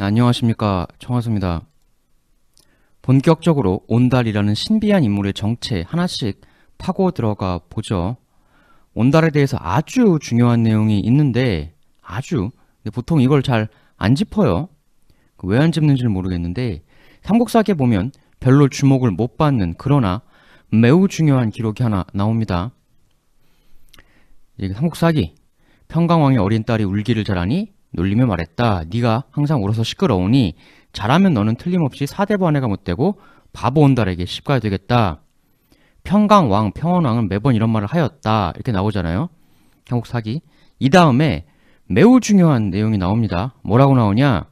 네, 안녕하십니까 청하수입니다. 본격적으로 온달이라는 신비한 인물의 정체 하나씩 파고 들어가 보죠. 온달에 대해서 아주 중요한 내용이 있는데 아주 보통 이걸 잘 안 짚어요. 그 왜안짚는지 모르겠는데 삼국사기에 보면 별로 주목을 못 받는 그러나 매우 중요한 기록이 하나 나옵니다. 삼국사기 평강왕의 어린 딸이 울기를 잘하니 놀리며 말했다. 네가 항상 울어서 시끄러우니 잘하면 너는 틀림없이 사대반안해가 못되고 바보 온달에게 십가야 되겠다. 평강왕, 평원왕은 매번 이런 말을 하였다. 이렇게 나오잖아요. 한국 사기. 이 다음에 매우 중요한 내용이 나옵니다. 뭐라고 나오냐?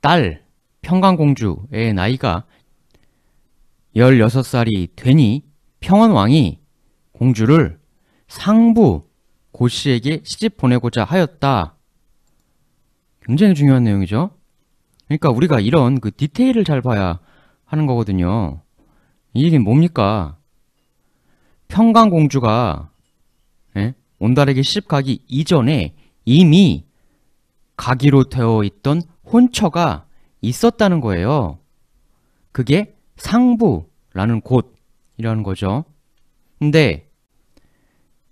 딸, 평강공주의 나이가 16살이 되니 평원왕이 공주를 상부, 고 씨에게 시집 보내고자 하였다. 굉장히 중요한 내용이죠. 그러니까 우리가 이런 그 디테일을 잘 봐야 하는 거거든요. 이 얘기는 뭡니까? 평강공주가 예? 온달에게 시집 가기 이전에 이미 가기로 되어 있던 혼처가 있었다는 거예요. 그게 상부라는 곳이라는 거죠. 근데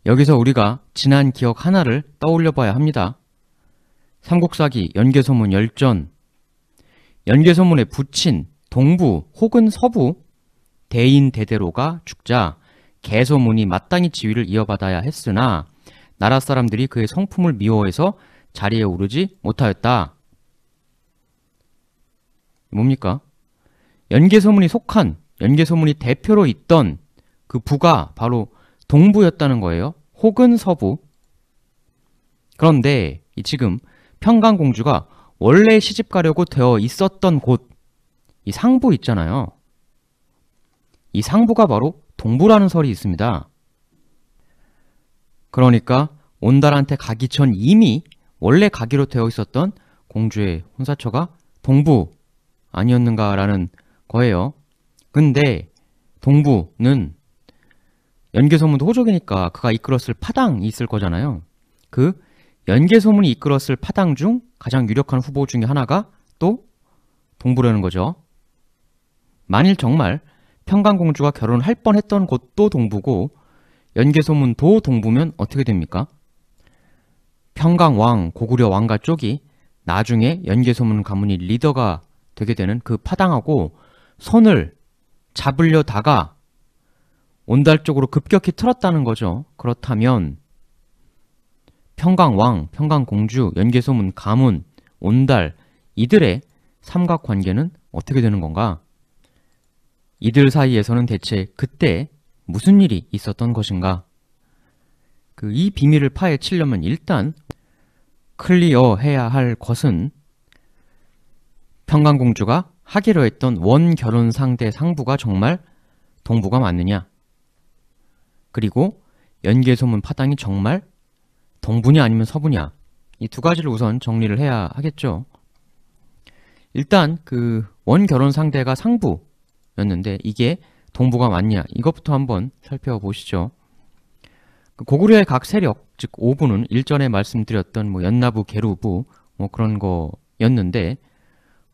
여기서 우리가 지난 기억 하나를 떠올려 봐야 합니다. 삼국사기, 연개소문, 열전 연개소문에 붙인 동부 혹은 서부 대인 대대로가 죽자 개소문이 마땅히 지위를 이어받아야 했으나 나라 사람들이 그의 성품을 미워해서 자리에 오르지 못하였다. 뭡니까? 연개소문이 속한 연개소문이 대표로 있던 그 부가 바로 동부였다는 거예요. 혹은 서부. 그런데 지금 평강공주가 원래 시집 가려고 되어 있었던 곳, 이 상부 있잖아요. 이 상부가 바로 동부라는 설이 있습니다. 그러니까 온달한테 가기 전 이미 원래 가기로 되어 있었던 공주의 혼사처가 동부 아니었는가라는 거예요. 근데 동부는 연계소문도 호족이니까 그가 이끌었을 파당이 있을 거잖아요. 그 연계소문이 이끌었을 파당 중 가장 유력한 후보 중의 하나가 또 동부라는 거죠. 만일 정말 평강공주가 결혼할 뻔했던 곳도 동부고 연계소문도 동부면 어떻게 됩니까? 평강왕, 고구려 왕가 쪽이 나중에 연계소문 가문이 리더가 되게 되는 그 파당하고 손을 잡으려다가 온달 쪽으로 급격히 틀었다는 거죠. 그렇다면 평강왕, 평강공주, 연개소문, 가문, 온달 이들의 삼각관계는 어떻게 되는 건가? 이들 사이에서는 대체 그때 무슨 일이 있었던 것인가? 그 이 비밀을 파헤치려면 일단 클리어해야 할 것은 평강공주가 하기로 했던 원결혼 상대 상부가 정말 동부가 맞느냐 그리고 연계소문 파당이 정말 동분이 아니면 서분이야. 이 두 가지를 우선 정리를 해야 하겠죠. 일단 그 원결혼 상대가 상부였는데 이게 동부가 맞냐 이것부터 한번 살펴보시죠. 그 고구려의 각 세력 즉 오부는 일전에 말씀드렸던 뭐 연나부, 계루부 뭐 그런 거였는데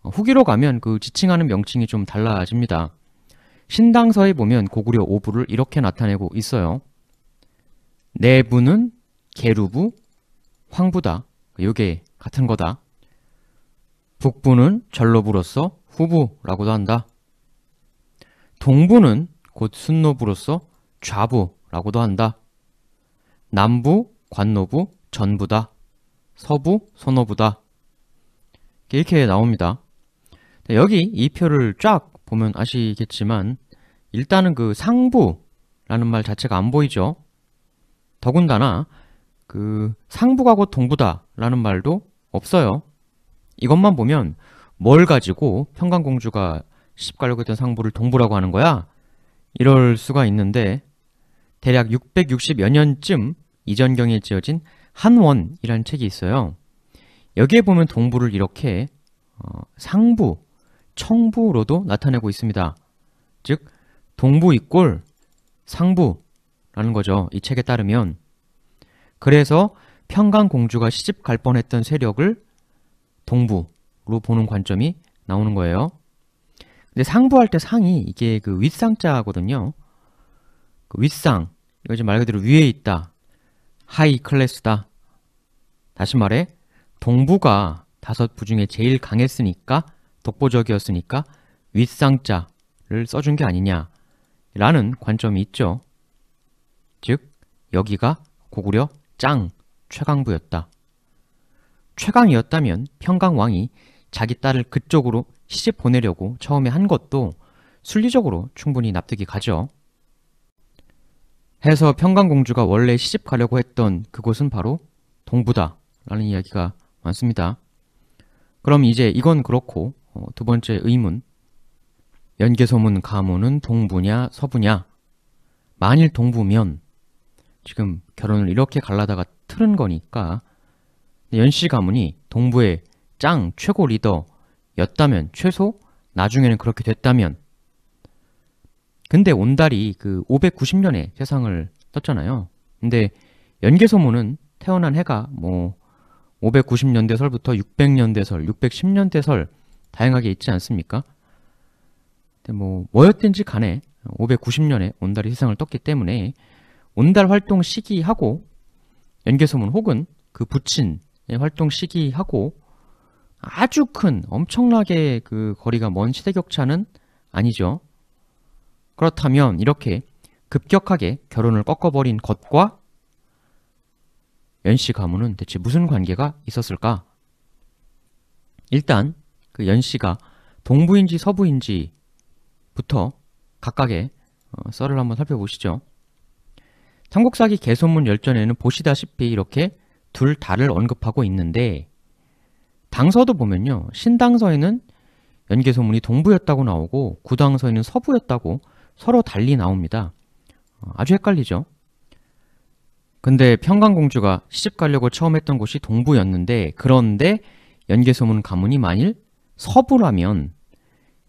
어, 후기로 가면 그 지칭하는 명칭이 좀 달라집니다. 신당서에 보면 고구려 오부를 이렇게 나타내고 있어요. 내부는 계루부, 황부다. 요게 같은 거다. 북부는 전로부로서 후부라고도 한다. 동부는 곧 순노부로서 좌부라고도 한다. 남부, 관노부, 전부다. 서부, 소노부다. 이렇게 나옵니다. 네, 여기 이 표를 쫙 보면 아시겠지만 일단은 그 상부라는 말 자체가 안 보이죠. 더군다나 그 상부가 곧 동부다라는 말도 없어요. 이것만 보면 뭘 가지고 평강공주가 십가려고 했던 상부를 동부라고 하는 거야? 이럴 수가 있는데 대략 660여 년쯤 이전경에 지어진 한원이라는 책이 있어요. 여기에 보면 동부를 이렇게 어, 상부, 청부로도 나타내고 있습니다. 즉 동부 이꼴 상부라는 거죠. 이 책에 따르면 그래서 평강공주가 시집 갈 뻔했던 세력을 동부로 보는 관점이 나오는 거예요. 근데 상부할 때 상이 이게 그 윗상자거든요. 그 윗상 이거 지말 그대로 위에 있다. 하이 클래스다. 다시 말해 동부가 다섯 부 중에 제일 강했으니까 독보적이었으니까 윗상자를 써준 게 아니냐 라는 관점이 있죠. 즉, 여기가 고구려 짱 최강부였다. 최강이었다면 평강왕이 자기 딸을 그쪽으로 시집 보내려고 처음에 한 것도 순리적으로 충분히 납득이 가죠. 해서 평강공주가 원래 시집 가려고 했던 그곳은 바로 동부다 라는 이야기가 많습니다. 그럼 이제 이건 그렇고 어, 두 번째 의문 연계소문 가문은 동부냐 서부냐 만일 동부면 지금 결혼을 이렇게 갈라다가 틀은 거니까 연씨 가문이 동부의 짱 최고 리더였다면 최소 나중에는 그렇게 됐다면 근데 온달이 그 590년에 세상을 떴잖아요 근데 연계소문은 태어난 해가 뭐 590년대설부터 600년대설, 610년대설 다양하게 있지 않습니까? 근데 네, 뭐 뭐였든지 간에 590년에 온달이 세상을 떴기 때문에 온달 활동 시기하고 연개소문 혹은 그 부친의 활동 시기하고 아주 큰 엄청나게 그 거리가 먼 시대 격차는 아니죠. 그렇다면 이렇게 급격하게 결혼을 꺾어버린 것과 연씨 가문은 대체 무슨 관계가 있었을까? 일단 그 연씨가 동부인지 서부인지 부터 각각의 어, 썰을 한번 살펴보시죠. 삼국사기 개소문 열전에는 보시다시피 이렇게 둘 다를 언급하고 있는데 당서도 보면요. 신당서에는 연개소문이 동부였다고 나오고 구당서에는 서부였다고 서로 달리 나옵니다. 어, 아주 헷갈리죠? 근데 평강공주가 시집 가려고 처음 했던 곳이 동부였는데 그런데 연개소문 가문이 만일 서부라면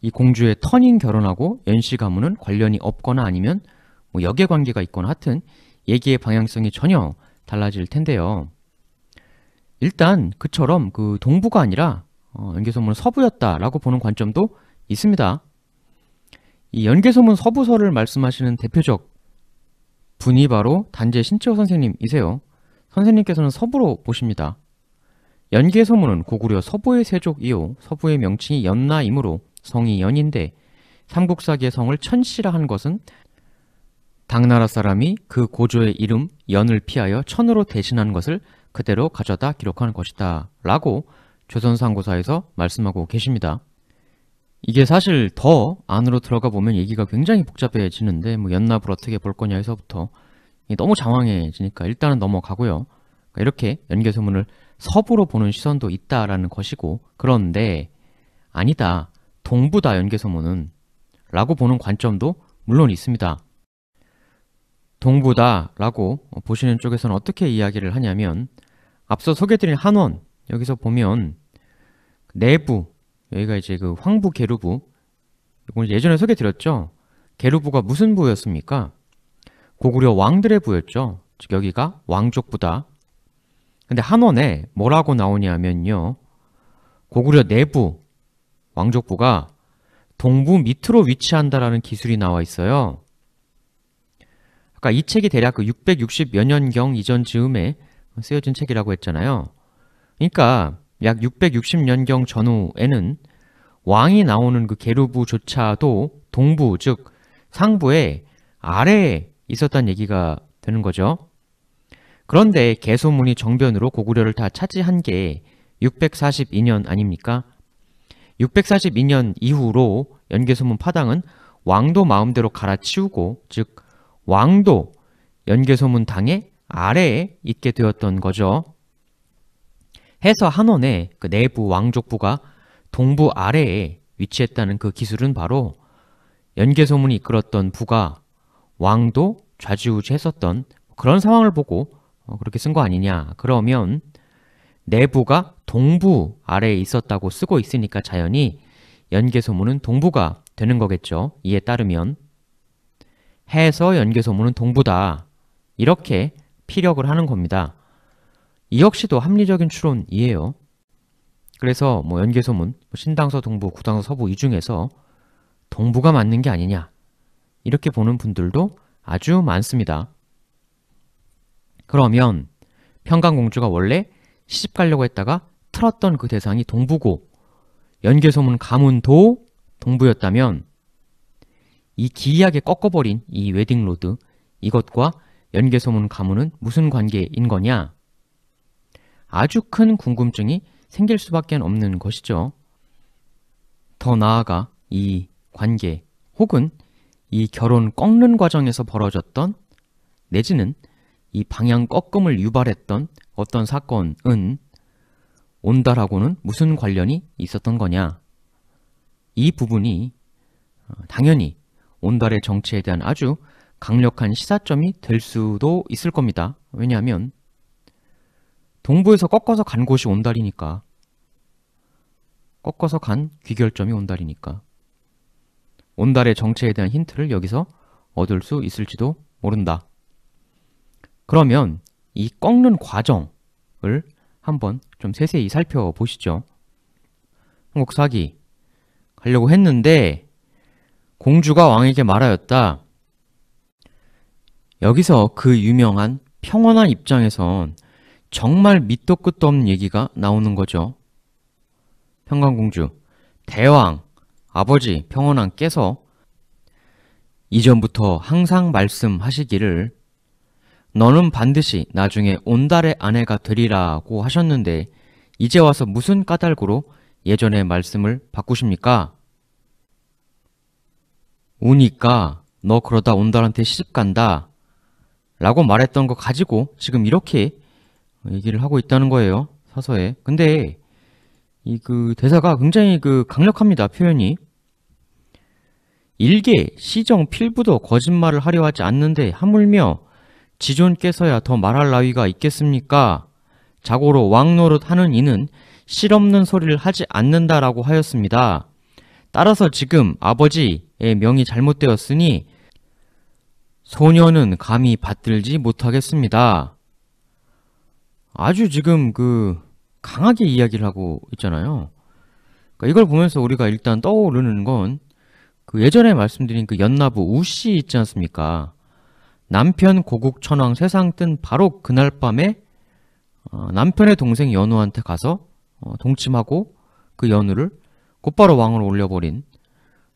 이 공주의 터닝 결혼하고 연씨 가문은 관련이 없거나 아니면 뭐 역의 관계가 있거나 하여튼 얘기의 방향성이 전혀 달라질 텐데요. 일단 그처럼 그 동부가 아니라 어, 연개소문은 서부였다라고 보는 관점도 있습니다. 이 연개소문 서부서를 말씀하시는 대표적 분이 바로 단재 신채호 선생님이세요. 선생님께서는 서부로 보십니다. 연개소문은 고구려 서부의 세족이요 서부의 명칭이 연나이므로 성이 연인데 삼국사기의 성을 천씨라 한 것은 당나라 사람이 그 고조의 이름 연을 피하여 천으로 대신한 것을 그대로 가져다 기록하는 것이다 라고 조선상고사에서 말씀하고 계십니다. 이게 사실 더 안으로 들어가 보면 얘기가 굉장히 복잡해지는데 뭐 연납을 어떻게 볼 거냐 해서부터 너무 장황해지니까 일단은 넘어가고요. 그러니까 이렇게 연계소문을 섭으로 보는 시선도 있다라는 것이고 그런데 아니다. 동부다 연계소문은 라고 보는 관점도 물론 있습니다. 동부다 라고 보시는 쪽에서는 어떻게 이야기를 하냐면 앞서 소개드린 한원 여기서 보면 내부 여기가 이제 그 황부 계루부 이건 예전에 소개드렸죠 계루부가 무슨 부였습니까 고구려 왕들의 부였죠 즉 여기가 왕족부다 근데 한원에 뭐라고 나오냐면요 고구려 내부 왕족부가 동부 밑으로 위치한다라는 기술이 나와 있어요. 아까 이 책이 대략 그 660몇 년경 이전 즈음에 쓰여진 책이라고 했잖아요. 그러니까 약 660년경 전후에는 왕이 나오는 그계르부조차도 동부 즉 상부의 아래에 있었다는 얘기가 되는 거죠. 그런데 개소문이 정변으로 고구려를 다 차지한 게 642년 아닙니까? 642년 이후로 연개소문 파당은 왕도 마음대로 갈아치우고 즉 왕도 연개소문 당의 아래에 있게 되었던 거죠. 해서 한원의 그 내부 왕족부가 동부 아래에 위치했다는 그 기술은 바로 연개소문이 이끌었던 부가 왕도 좌지우지했었던 그런 상황을 보고 어, 그렇게 쓴 거 아니냐 그러면 내부가 동부 아래에 있었다고 쓰고 있으니까 자연히 연계소문은 동부가 되는 거겠죠. 이에 따르면 해서 연계소문은 동부다. 이렇게 피력을 하는 겁니다. 이 역시도 합리적인 추론이에요. 그래서 뭐 연계소문, 뭐 신당서 동부, 구당서 서부 이 중에서 동부가 맞는 게 아니냐 이렇게 보는 분들도 아주 많습니다. 그러면 평강공주가 원래 시집 가려고 했다가 틀었던 그 대상이 동부고 연개소문 가문도 동부였다면 이 기이하게 꺾어버린 이 웨딩로드 이것과 연개소문 가문은 무슨 관계인 거냐? 아주 큰 궁금증이 생길 수밖에 없는 것이죠. 더 나아가 이 관계 혹은 이 결혼 꺾는 과정에서 벌어졌던 내지는 이 방향 꺾음을 유발했던 어떤 사건은 온다라고는 무슨 관련이 있었던 거냐 이 부분이 어, 당연히 온달의 정체에 대한 아주 강력한 시사점이 될 수도 있을 겁니다. 왜냐하면 동부에서 꺾어서 간 곳이 온달이니까 꺾어서 간 귀결점이 온달이니까 온달의 정체에 대한 힌트를 여기서 얻을 수 있을지도 모른다. 그러면 이 꺾는 과정을 한번 좀 세세히 살펴보시죠. 한국사기 가려고 했는데 공주가 왕에게 말하였다. 여기서 그 유명한 평온한 입장에선 정말 밑도 끝도 없는 얘기가 나오는 거죠. 평강공주, 대왕, 아버지 평온왕께서 이전부터 항상 말씀하시기를 너는 반드시 나중에 온달의 아내가 되리라고 하셨는데 이제 와서 무슨 까닭으로 예전의 말씀을 바꾸십니까? 우니까 너 그러다 온달한테 시집간다 라고 말했던 거 가지고 지금 이렇게 얘기를 하고 있다는 거예요 사서에 근데 이 그 대사가 굉장히 그 강력합니다 표현이 일개 시정 필부도 거짓말을 하려 하지 않는데 하물며 지존께서야 더 말할 나위가 있겠습니까? 자고로 왕노릇 하는 이는 실없는 소리를 하지 않는다라고 하였습니다. 따라서 지금 아버지의 명이 잘못되었으니 소녀는 감히 받들지 못하겠습니다. 아주 지금 그 강하게 이야기를 하고 있잖아요. 그러니까 이걸 보면서 우리가 일단 떠오르는 건 그 예전에 말씀드린 그 연나부 우씨 있지 않습니까? 남편 고국천황 세상 뜬 바로 그날 밤에 어, 남편의 동생 연우한테 가서 어, 동침하고 그 연우를 곧바로 왕으로 올려버린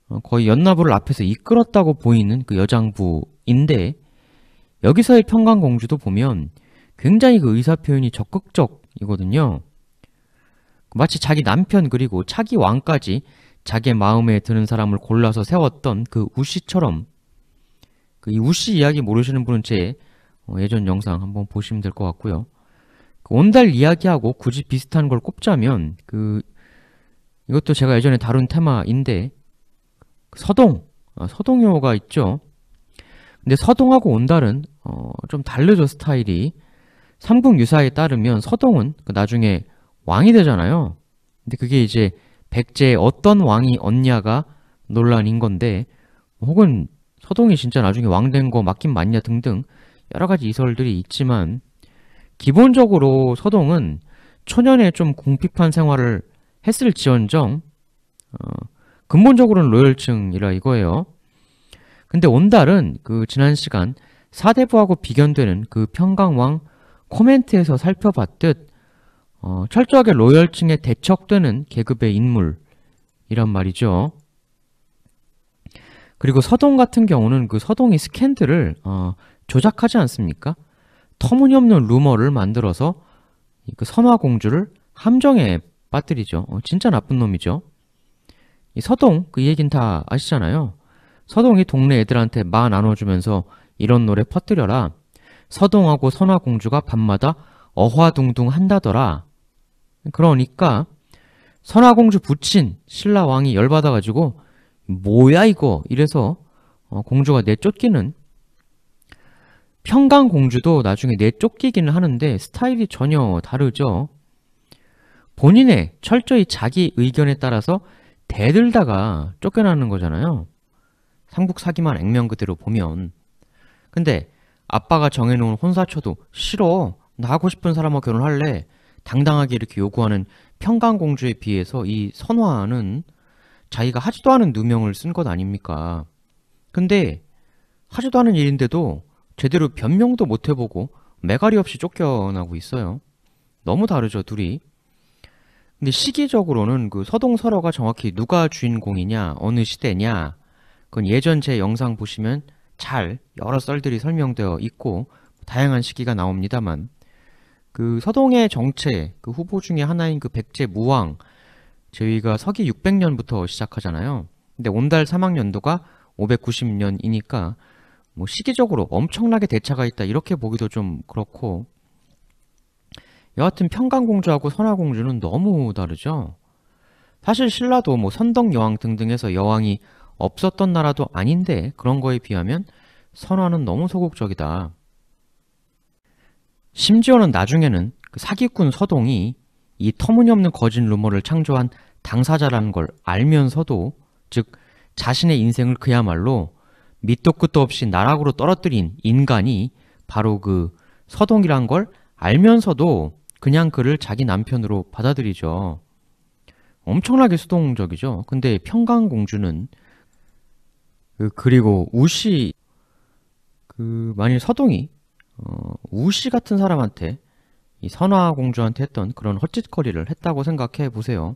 어, 거의 연나부를 앞에서 이끌었다고 보이는 그 여장부인데 여기서의 평강공주도 보면 굉장히 그 의사표현이 적극적이거든요. 마치 자기 남편 그리고 차기 왕까지 자기의 마음에 드는 사람을 골라서 세웠던 그 우씨처럼 그이 우씨 이야기 모르시는 분은 제 어, 예전 영상 한번 보시면 될 것 같고요. 그 온달 이야기하고 굳이 비슷한 걸 꼽자면 그 이것도 제가 예전에 다룬 테마인데 그 서동, 어, 서동요가 있죠. 근데 서동하고 온달은 어, 좀 다르죠 스타일이. 삼국 유사에 따르면 서동은 그 나중에 왕이 되잖아요. 근데 그게 이제 백제의 어떤 왕이 얻냐가 논란인 건데 혹은 서동이 진짜 나중에 왕 된 거 맞긴 맞냐 등등 여러 가지 이설들이 있지만 기본적으로 서동은 초년에 좀 궁핍한 생활을 했을 지언정 어, 근본적으로는 로열층이라 이거예요. 근데 온달은 그 지난 시간 사대부하고 비견되는 그 평강왕 코멘트에서 살펴봤듯 어, 철저하게 로열층에 대척되는 계급의 인물이란 말이죠. 그리고 서동 같은 경우는 그서동이 스캔들을 어, 조작하지 않습니까? 터무니없는 루머를 만들어서 그 선화공주를 함정에 빠뜨리죠 어, 진짜 나쁜 놈이죠 이 서동 그 얘긴 다 아시잖아요 서동이 동네 애들한테 마 나눠주면서 이런 노래 퍼뜨려라 서동하고 선화공주가 밤마다 어화둥둥 한다더라 그러니까 선화공주 부친 신라왕이 열받아가지고 뭐야 이거 이래서 어, 공주가 내쫓기는 평강 공주도 나중에 내쫓기기는 하는데 스타일이 전혀 다르죠. 본인의 철저히 자기 의견에 따라서 대들다가 쫓겨나는 거잖아요. 삼국사기만 액면 그대로 보면 근데 아빠가 정해놓은 혼사처도 싫어 나 하고 싶은 사람하고 결혼할래 당당하게 이렇게 요구하는 평강공주에 비해서 이 선화는 자기가 하지도 않은 누명을 쓴 것 아닙니까? 근데 하지도 않은 일인데도 제대로 변명도 못 해보고 매가리 없이 쫓겨나고 있어요. 너무 다르죠, 둘이. 근데 시기적으로는 그서동서어가 정확히 누가 주인공이냐, 어느 시대냐, 그건 예전 제 영상 보시면 잘 여러 썰들이 설명되어 있고 다양한 시기가 나옵니다만 그 서동의 정체, 그 후보 중에 하나인 그 백제 무왕, 저희가 서기 600년부터 시작하잖아요. 근데 온달 3학년도가 590년이니까 뭐 시기적으로 엄청나게 대차가 있다 이렇게 보기도 좀 그렇고 여하튼 평강공주하고 선화공주는 너무 다르죠. 사실 신라도 뭐 선덕여왕 등등에서 여왕이 없었던 나라도 아닌데 그런 거에 비하면 선화는 너무 소극적이다. 심지어는 나중에는 그 사기꾼 서동이 이 터무니없는 거짓 루머를 창조한 당사자라는 걸 알면서도 즉 자신의 인생을 그야말로 밑도 끝도 없이 나락으로 떨어뜨린 인간이 바로 그 서동이란 걸 알면서도 그냥 그를 자기 남편으로 받아들이죠. 엄청나게 수동적이죠. 근데 평강공주는 그, 그리고 우씨 그 만일 서동이 어, 우씨 같은 사람한테 이 선화 공주한테 했던 그런 헛짓거리를 했다고 생각해 보세요.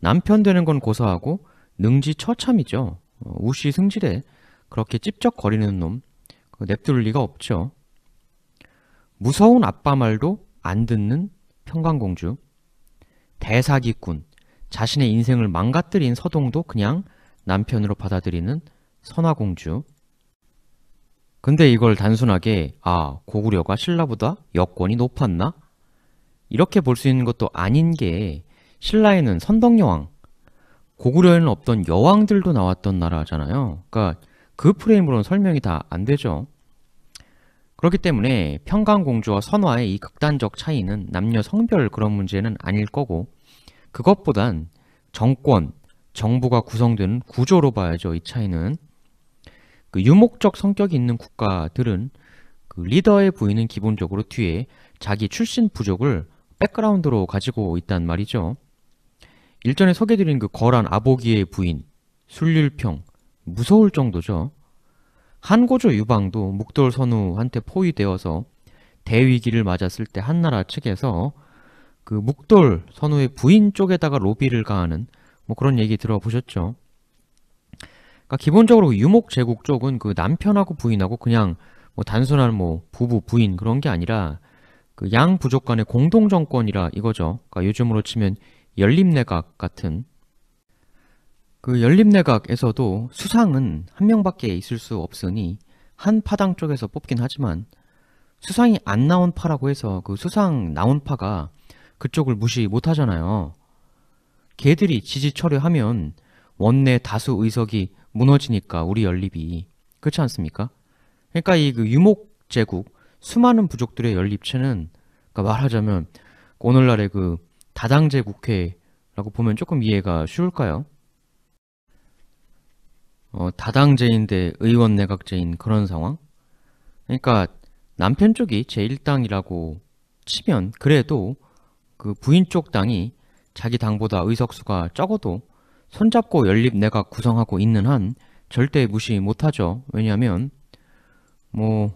남편 되는 건 고사하고 능지 처참이죠. 어, 우시 승질에 그렇게 찝쩍거리는 놈 그 냅둘 리가 없죠. 무서운 아빠 말도 안 듣는 평강공주 대사기꾼 자신의 인생을 망가뜨린 서동도 그냥 남편으로 받아들이는 선화공주 근데 이걸 단순하게 아 고구려가 신라보다 여권이 높았나? 이렇게 볼 수 있는 것도 아닌 게 신라에는 선덕여왕, 고구려에는 없던 여왕들도 나왔던 나라잖아요. 그러니까 그 프레임으로는 설명이 다 안 되죠. 그렇기 때문에 평강공주와 선화의 이 극단적 차이는 남녀 성별 그런 문제는 아닐 거고 그것보단 정권, 정부가 구성된 구조로 봐야죠. 이 차이는. 그 유목적 성격이 있는 국가들은 그 리더의 부인은 기본적으로 뒤에 자기 출신 부족을 백그라운드로 가지고 있단 말이죠. 일전에 소개드린 그 거란 아보기의 부인, 순률평, 무서울 정도죠. 한고조 유방도 묵돌 선우한테 포위되어서 대위기를 맞았을 때 한나라 측에서 그 묵돌 선우의 부인 쪽에다가 로비를 가하는 뭐 그런 얘기 들어보셨죠. 그러니까 기본적으로 유목 제국 쪽은 그 남편하고 부인하고 그냥 뭐 단순한 뭐 부부 부인 그런 게 아니라 그양 부족 간의 공동 정권이라 이거죠. 그러니까 요즘으로 치면 연립내각 같은 그 연립내각에서도 수상은 한 명밖에 있을 수 없으니 한 파당 쪽에서 뽑긴 하지만 수상이 안 나온 파라고 해서 그 수상 나온 파가 그쪽을 무시 못 하잖아요. 걔들이 지지 철회하면 원내 다수 의석이 무너지니까 우리 연립이 그렇지 않습니까? 그러니까 이 그 유목 제국 수많은 부족들의 연립체는 그러니까 말하자면 오늘날의 그 다당제 국회라고 보면 조금 이해가 쉬울까요? 어, 다당제인데 의원 내각제인 그런 상황? 그러니까 남편 쪽이 제1당이라고 치면 그래도 그 부인 쪽 당이 자기 당보다 의석수가 적어도 손잡고 연립 내가 구성하고 있는 한 절대 무시 못하죠. 왜냐하면 뭐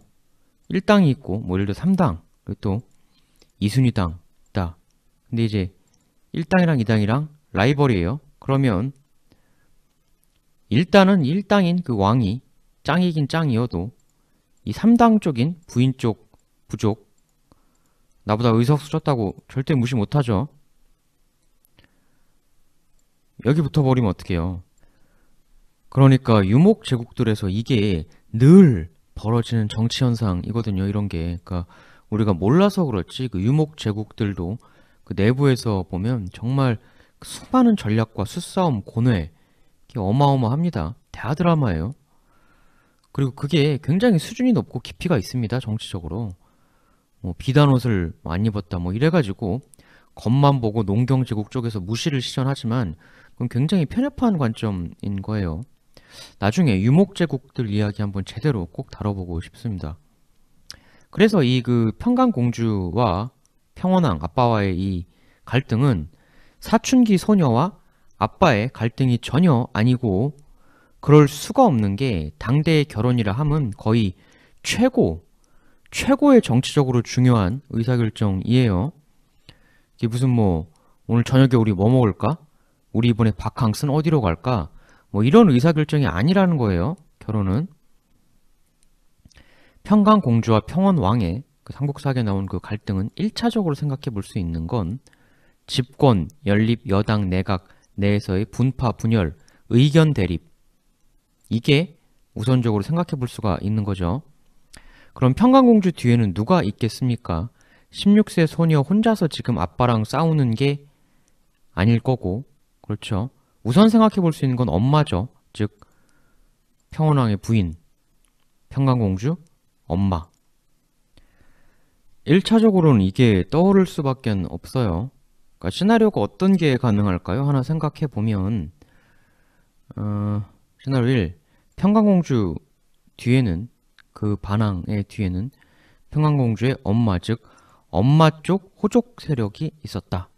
1당이 있고 뭐 예를 들어 3당 그리고 또 2순위당 있다. 근데 이제 1당이랑 2당이랑 라이벌이에요. 그러면 일단은 1당인 그 왕이 짱이긴 짱이어도 이 3당 쪽인 부인 쪽 부족 나보다 의석수 줬다고 절대 무시 못하죠. 여기 붙어버리면 어떡해요 그러니까 유목 제국들에서 이게 늘 벌어지는 정치 현상이거든요 이런 게 그러니까 우리가 몰라서 그렇지 그 유목 제국들도 그 내부에서 보면 정말 그 수많은 전략과 수싸움 고뇌 이게 어마어마합니다 대하드라마예요 그리고 그게 굉장히 수준이 높고 깊이가 있습니다 정치적으로 뭐 비단 옷을 안 입었다 뭐 이래가지고 겉만 보고 농경제국 쪽에서 무시를 시전하지만 그건 굉장히 편협한 관점인 거예요. 나중에 유목제국들 이야기 한번 제대로 꼭 다뤄보고 싶습니다. 그래서 이 그 평강공주와 평원왕 아빠와의 이 갈등은 사춘기 소녀와 아빠의 갈등이 전혀 아니고 그럴 수가 없는 게 당대의 결혼이라 함은 거의 최고, 최고의 정치적으로 중요한 의사결정이에요. 이게 무슨 뭐 오늘 저녁에 우리 뭐 먹을까? 우리 이번에 바캉스는 어디로 갈까? 뭐 이런 의사결정이 아니라는 거예요. 결혼은. 평강공주와 평원왕의 그 삼국사기에 나온 그 갈등은 1차적으로 생각해 볼 수 있는 건 집권, 연립, 여당, 내각 내에서의 분파, 분열, 의견 대립 이게 우선적으로 생각해 볼 수가 있는 거죠. 그럼 평강공주 뒤에는 누가 있겠습니까? 16세 소녀 혼자서 지금 아빠랑 싸우는 게 아닐 거고 그렇죠. 우선 생각해 볼 수 있는 건 엄마죠. 즉 평원왕의 부인, 평강공주, 엄마. 1차적으로는 이게 떠오를 수밖에 없어요. 그러니까 시나리오가 어떤 게 가능할까요? 하나 생각해 보면 어, 시나리오 1, 평강공주 뒤에는 그 반항의 뒤에는 평강공주의 엄마 즉 엄마 쪽 호족 세력이 있었다.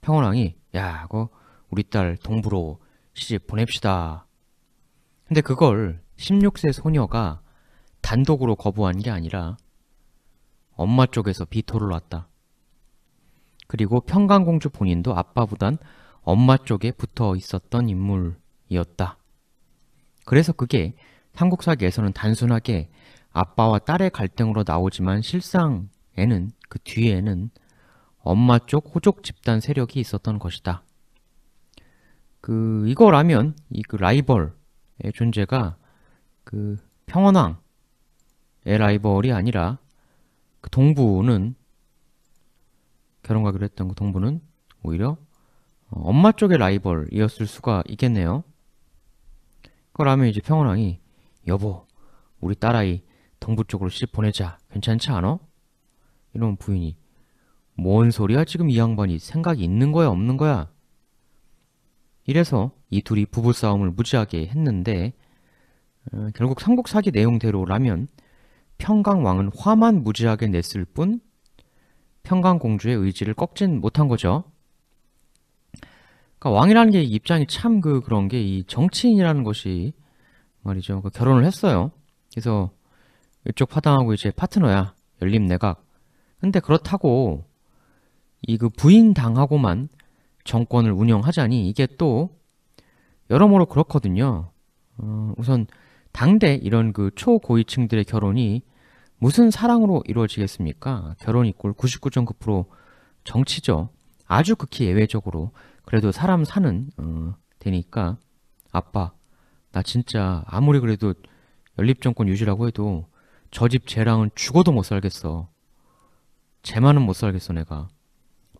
평원왕이 야, 그거 우리 딸 동부로 시집 보냅시다. 근데 그걸 16세 소녀가 단독으로 거부한 게 아니라 엄마 쪽에서 비토를 놨다. 그리고 평강공주 본인도 아빠보단 엄마 쪽에 붙어 있었던 인물이었다. 그래서 그게 삼국사기에서는 단순하게 아빠와 딸의 갈등으로 나오지만 실상에는 그 뒤에는 엄마 쪽 호족 집단 세력이 있었던 것이다. 그 이거라면 이 그 라이벌의 존재가 그 평원왕의 라이벌이 아니라 그 동부는 결혼가기로 했던 그 동부는 오히려 어, 엄마 쪽의 라이벌이었을 수가 있겠네요. 그라면 이제 평원왕이 여보 우리 딸아이 동부 쪽으로 시집 보내자 괜찮지 않어 이런 부인이 뭔 소리야 지금 이 양반이 생각이 있는 거야 없는 거야? 이래서 이 둘이 부부싸움을 무지하게 했는데 어, 결국 삼국사기 내용대로라면 평강왕은 화만 무지하게 냈을 뿐 평강공주의 의지를 꺾진 못한 거죠. 그러니까 왕이라는 게 입장이 참 그 그런 게 이 정치인이라는 것이 말이죠. 그러니까 결혼을 했어요. 그래서 이쪽 파당하고 이제 파트너야 열림내각. 근데 그렇다고 이 그 부인 당하고만 정권을 운영하자니 이게 또 여러모로 그렇거든요. 어, 우선 당대 이런 그 초고위층들의 결혼이 무슨 사랑으로 이루어지겠습니까? 결혼 이꼴 99.9% 정치죠. 아주 극히 예외적으로 그래도 사람 사는 어, 되니까 아빠 나 진짜 아무리 그래도 연립정권 유지라고 해도 저 집재랑은 죽어도 못 살겠어. 재만은못 살겠어 내가.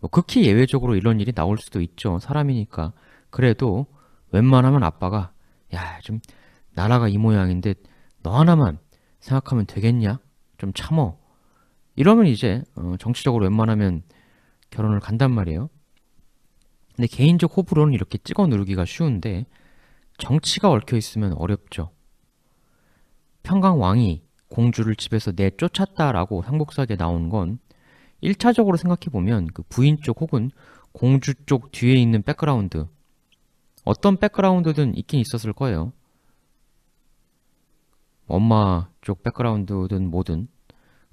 뭐 극히 예외적으로 이런 일이 나올 수도 있죠. 사람이니까. 그래도 웬만하면 아빠가 야, 좀 나라가 이 모양인데 너 하나만 생각하면 되겠냐? 좀 참어. 이러면 이제 어, 정치적으로 웬만하면 결혼을 간단 말이에요. 근데 개인적 호불호는 이렇게 찍어 누르기가 쉬운데 정치가 얽혀 있으면 어렵죠. 평강 왕이 공주를 집에서 내쫓았다라고 삼국사기에 나온 건 1차적으로 생각해보면 그 부인 쪽 혹은 공주 쪽 뒤에 있는 백그라운드 어떤 백그라운드든 있긴 있었을 거예요 엄마 쪽 백그라운드든 뭐든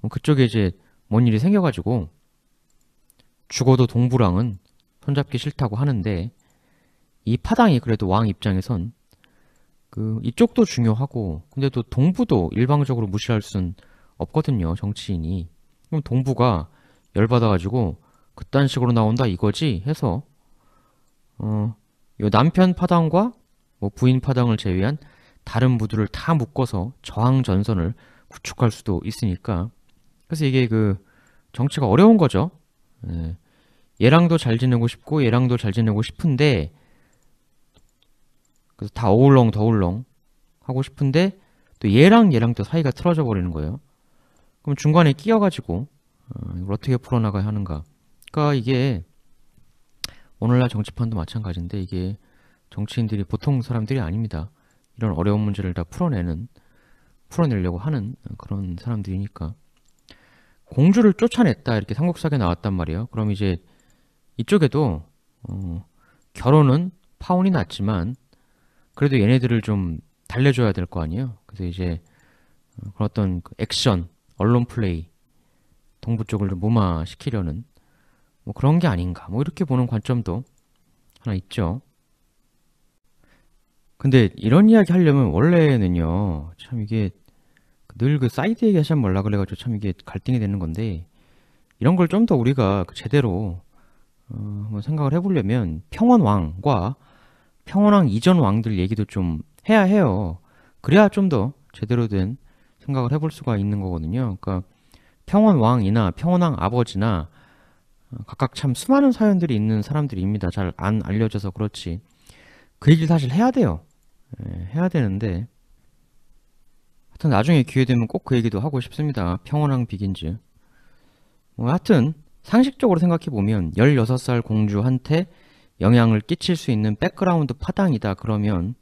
그쪽에 이제 뭔 일이 생겨가지고 죽어도 동부랑은 손잡기 싫다고 하는데 이 파당이 그래도 왕 입장에선 그 이쪽도 중요하고 근데 또 동부도 일방적으로 무시할 순 없거든요 정치인이 그럼 동부가 열받아가지고 그딴 식으로 나온다 이거지 해서 어, 요 남편 파당과 뭐 부인 파당을 제외한 다른 부두를 다 묶어서 저항 전선을 구축할 수도 있으니까 그래서 이게 그 정치가 어려운 거죠. 예. 얘랑도 잘 지내고 싶고 얘랑도 잘 지내고 싶은데 그래서 다 어울렁 더울렁 하고 싶은데 또 얘랑 얘랑 또 사이가 틀어져 버리는 거예요. 그럼 중간에 끼어가지고 어, 이걸 어떻게 풀어나가야 하는가. 그러니까 이게 오늘날 정치판도 마찬가지인데 이게 정치인들이 보통 사람들이 아닙니다. 이런 어려운 문제를 다 풀어내는 풀어내려고 하는 그런 사람들이니까 공주를 쫓아냈다 이렇게 삼국사기에 나왔단 말이에요. 그럼 이제 이쪽에도 어, 결혼은 파혼이 났지만 그래도 얘네들을 좀 달래줘야 될 거 아니에요. 그래서 이제 어, 그런 어떤 그 액션, 언론 플레이 동부 쪽을 좀 무마시키려는 뭐 그런 게 아닌가 뭐 이렇게 보는 관점도 하나 있죠. 근데 이런 이야기 하려면 원래는요 참 이게 늘 그 사이드 얘기하시면 몰라 그래가지고 참 이게 갈등이 되는 건데 이런 걸 좀 더 우리가 그 제대로 어, 생각을 해보려면 평원왕과 평원왕 이전 왕들 얘기도 좀 해야 해요. 그래야 좀 더 제대로 된 생각을 해볼 수가 있는 거거든요. 그러니까 평원왕이나 평원왕 아버지나 어, 각각 참 수많은 사연들이 있는 사람들입니다. 잘 안 알려져서 그렇지 그 얘기를 사실 해야 돼요. 예, 해야 되는데 하여튼 나중에 기회 되면 꼭 그 얘기도 하고 싶습니다. 평원왕 비긴즈 뭐 하여튼 상식적으로 생각해보면 16살 공주한테 영향을 끼칠 수 있는 백그라운드 파당이다 그러면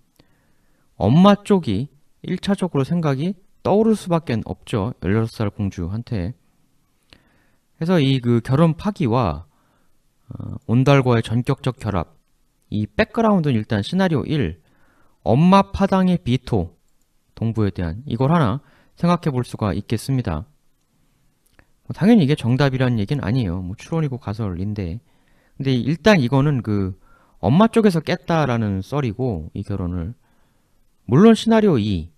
엄마 쪽이 1차적으로 생각이 떠오를 수밖에 없죠. 16살 공주한테. 그래서 이 그 결혼 파기와 어, 온달과의 전격적 결합, 이 백그라운드는 일단 시나리오 1, 엄마 파당의 비토, 동부에 대한 이걸 하나 생각해 볼 수가 있겠습니다. 뭐 당연히 이게 정답이라는 얘기는 아니에요. 뭐 추론이고 가설인데. 근데 일단 이거는 그 엄마 쪽에서 깼다라는 썰이고 이 결혼을 물론 시나리오 2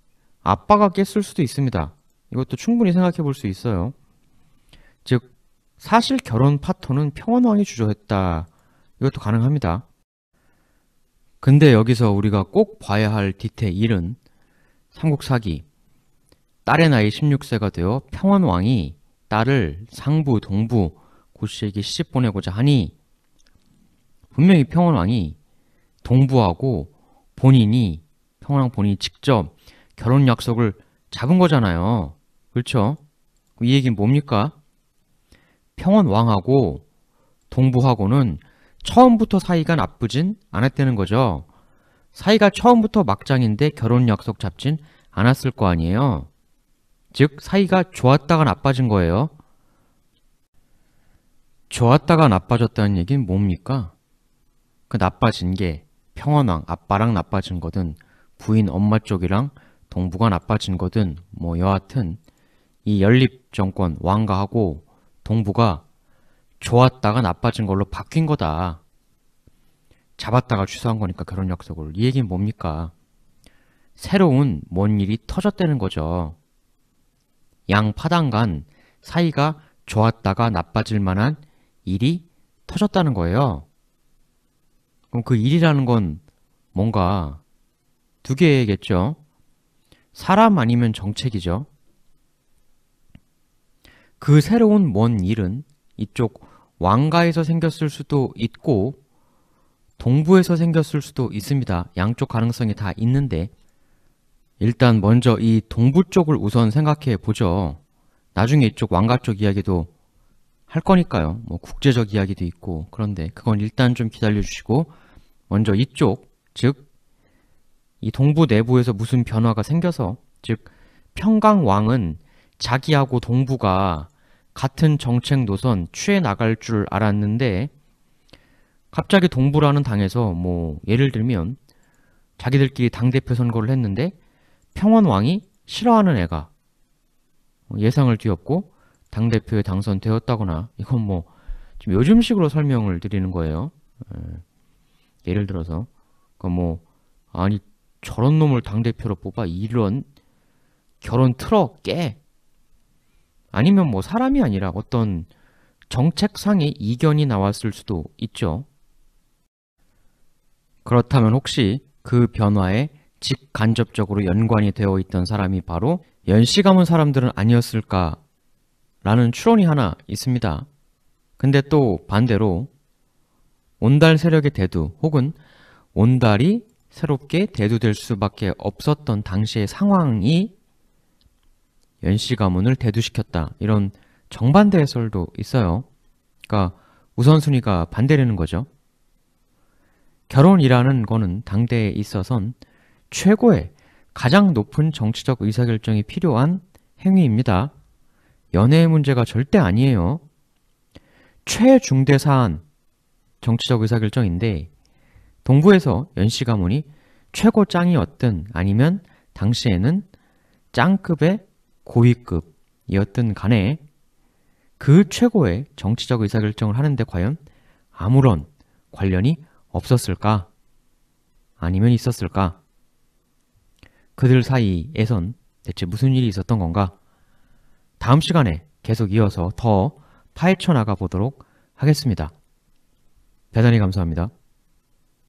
아빠가 깼을 수도 있습니다. 이것도 충분히 생각해 볼 수 있어요. 즉, 사실 결혼 파토는 평원왕이 주저했다. 이것도 가능합니다. 근데 여기서 우리가 꼭 봐야 할 디테일은 삼국사기 딸의 나이 16세가 되어 평원왕이 딸을 상부, 동부 고씨에게 시집 보내고자 하니 분명히 평원왕이 동부하고 본인이 평원왕 본인이 직접 결혼 약속을 잡은 거잖아요. 그렇죠? 이 얘기는 뭡니까? 평원 왕하고 동부하고는 처음부터 사이가 나쁘진 않았다는 거죠. 사이가 처음부터 막장인데 결혼 약속 잡진 않았을 거 아니에요. 즉 사이가 좋았다가 나빠진 거예요. 좋았다가 나빠졌다는 얘기는 뭡니까? 그 나빠진 게 평원왕 아빠랑 나빠진 거든 부인 엄마 쪽이랑 동부가 나빠진 거든 뭐 여하튼 이 연립 정권 왕가하고 동부가 좋았다가 나빠진 걸로 바뀐 거다. 잡았다가 취소한 거니까 결혼 약속을. 이 얘기는 뭡니까? 새로운 뭔 일이 터졌다는 거죠. 양 파당 간 사이가 좋았다가 나빠질 만한 일이 터졌다는 거예요. 그럼 그 일이라는 건 뭔가 두 개겠죠? 사람 아니면 정책이죠. 그 새로운 먼 일은 이쪽 왕가에서 생겼을 수도 있고 동부에서 생겼을 수도 있습니다. 양쪽 가능성이 다 있는데 일단 먼저 이 동부 쪽을 우선 생각해 보죠. 나중에 이쪽 왕가 쪽 이야기도 할 거니까요. 뭐 국제적 이야기도 있고 그런데 그건 일단 좀 기다려 주시고 먼저 이쪽 즉이 동부 내부에서 무슨 변화가 생겨서 즉 평강왕은 자기하고 동부가 같은 정책 노선 취해 나갈 줄 알았는데 갑자기 동부라는 당에서 뭐 예를 들면 자기들끼리 당대표 선거를 했는데 평원왕이 싫어하는 애가 예상을 뒤엎고 당대표에 당선되었다거나 이건 뭐 지금 요즘식으로 설명을 드리는 거예요. 예. 예를 들어서 그 뭐 아니 저런 놈을 당대표로 뽑아 이런 결혼 틀어 깨 아니면 뭐 사람이 아니라 어떤 정책상의 이견이 나왔을 수도 있죠. 그렇다면 혹시 그 변화에 직간접적으로 연관이 되어 있던 사람이 바로 연씨 가문 사람들은 아니었을까 라는 추론이 하나 있습니다. 근데 또 반대로 온달 세력의 대두 혹은 온달이 새롭게 대두될 수밖에 없었던 당시의 상황이 연씨 가문을 대두시켰다 이런 정반대 해설도 있어요 그러니까 우선순위가 반대되는 거죠 결혼이라는 거는 당대에 있어선 최고의 가장 높은 정치적 의사결정이 필요한 행위입니다 연애 의 문제가 절대 아니에요 최중대 사안 정치적 의사결정인데 동부에서 연씨 가문이 최고 짱이었든 아니면 당시에는 짱급의 고위급이었든 간에 그 최고의 정치적 의사결정을 하는데 과연 아무런 관련이 없었을까? 아니면 있었을까? 그들 사이에선 대체 무슨 일이 있었던 건가? 다음 시간에 계속 이어서 더 파헤쳐 나가 보도록 하겠습니다. 대단히 감사합니다.